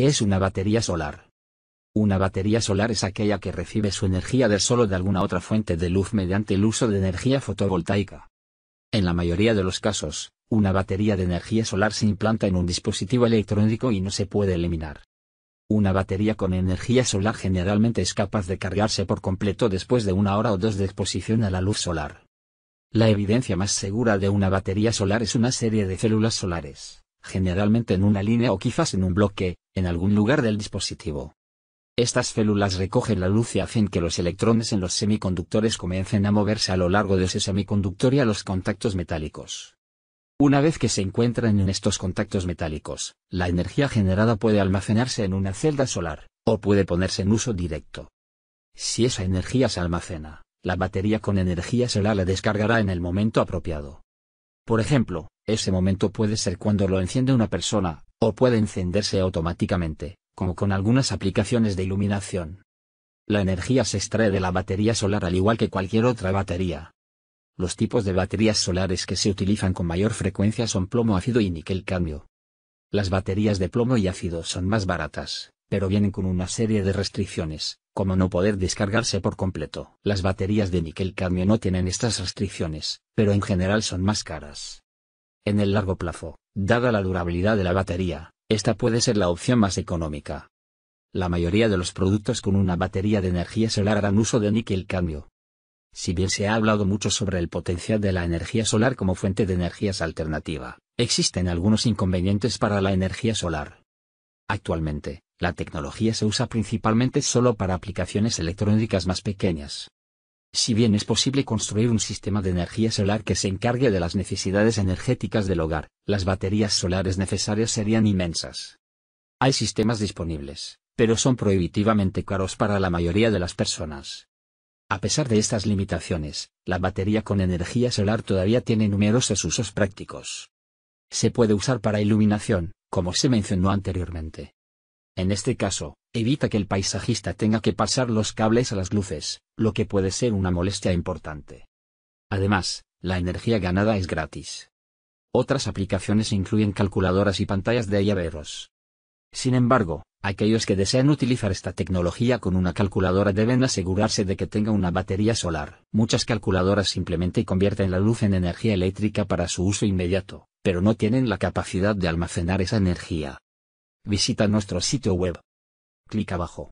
¿Qué es una batería solar? Una batería solar es aquella que recibe su energía del sol o de alguna otra fuente de luz mediante el uso de energía fotovoltaica. En la mayoría de los casos, una batería de energía solar se implanta en un dispositivo electrónico y no se puede eliminar. Una batería con energía solar generalmente es capaz de cargarse por completo después de una hora o dos de exposición a la luz solar. La evidencia más segura de una batería solar es una serie de células solares, generalmente en una línea o quizás en un bloque, en algún lugar del dispositivo. Estas células recogen la luz y hacen que los electrones en los semiconductores comiencen a moverse a lo largo de ese semiconductor y a los contactos metálicos. Una vez que se encuentran en estos contactos metálicos, la energía generada puede almacenarse en una celda solar, o puede ponerse en uso directo. Si esa energía se almacena, la batería con energía solar la descargará en el momento apropiado. Por ejemplo, ese momento puede ser cuando lo enciende una persona, o puede encenderse automáticamente, como con algunas aplicaciones de iluminación. La energía se extrae de la batería solar al igual que cualquier otra batería. Los tipos de baterías solares que se utilizan con mayor frecuencia son plomo ácido y níquel cadmio. Las baterías de plomo y ácido son más baratas, pero vienen con una serie de restricciones, como no poder descargarse por completo. Las baterías de níquel cadmio no tienen estas restricciones, pero en general son más caras. En el largo plazo, dada la durabilidad de la batería, esta puede ser la opción más económica. La mayoría de los productos con una batería de energía solar harán uso de níquel cambio. Si bien se ha hablado mucho sobre el potencial de la energía solar como fuente de energías alternativa, existen algunos inconvenientes para la energía solar. Actualmente, la tecnología se usa principalmente solo para aplicaciones electrónicas más pequeñas, si bien es posible construir un sistema de energía solar que se encargue de las necesidades energéticas del hogar, las baterías solares necesarias serían inmensas. Hay sistemas disponibles, pero son prohibitivamente caros para la mayoría de las personas. A pesar de estas limitaciones, la batería con energía solar todavía tiene numerosos usos prácticos. Se puede usar para iluminación, como se mencionó anteriormente. En este caso, evita que el paisajista tenga que pasar los cables a las luces, lo que puede ser una molestia importante. Además, la energía ganada es gratis. Otras aplicaciones incluyen calculadoras y pantallas de llaveros. Sin embargo, aquellos que desean utilizar esta tecnología con una calculadora deben asegurarse de que tenga una batería solar. Muchas calculadoras simplemente convierten la luz en energía eléctrica para su uso inmediato, pero no tienen la capacidad de almacenar esa energía. Visita nuestro sitio web clic abajo.